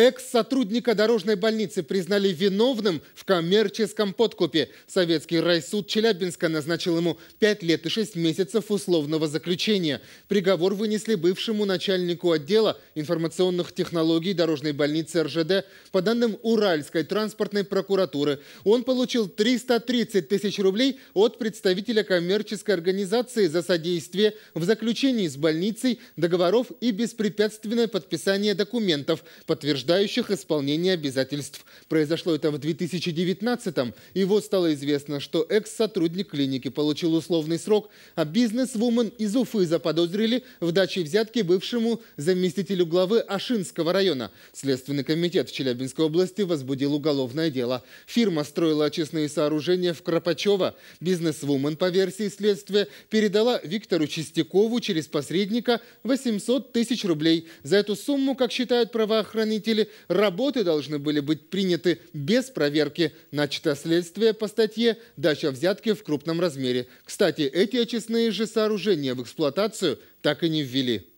Экс-сотрудника дорожной больницы признали виновным в коммерческом подкупе. Советский райсуд Челябинска назначил ему 5 лет и 6 месяцев условного заключения. Приговор вынесли бывшему начальнику отдела информационных технологий дорожной больницы РЖД. По данным Уральской транспортной прокуратуры, он получил 330 тысяч рублей от представителя коммерческой организации за содействие в заключении с больницей договоров и беспрепятственное подписание документов, подтверждая осуждающих исполнение обязательств. Произошло это в 2019-м, и вот стало известно, что экс-сотрудник клиники получил условный срок, а бизнес-вумен из Уфы заподозрили в даче взятки бывшему заместителю главы Ашинского района. Следственный комитет в Челябинской области возбудил уголовное дело. Фирма строила очистные сооружения в Кропачево. Бизнес-вумен, по версии следствия, передала Виктору Чистякову через посредника 800 тысяч рублей. За эту сумму, как считают правоохранители, запретили, работы должны были быть приняты без проверки, начато следствие по статье «Дача взятки в крупном размере». Кстати, эти очистные же сооружения в эксплуатацию так и не ввели.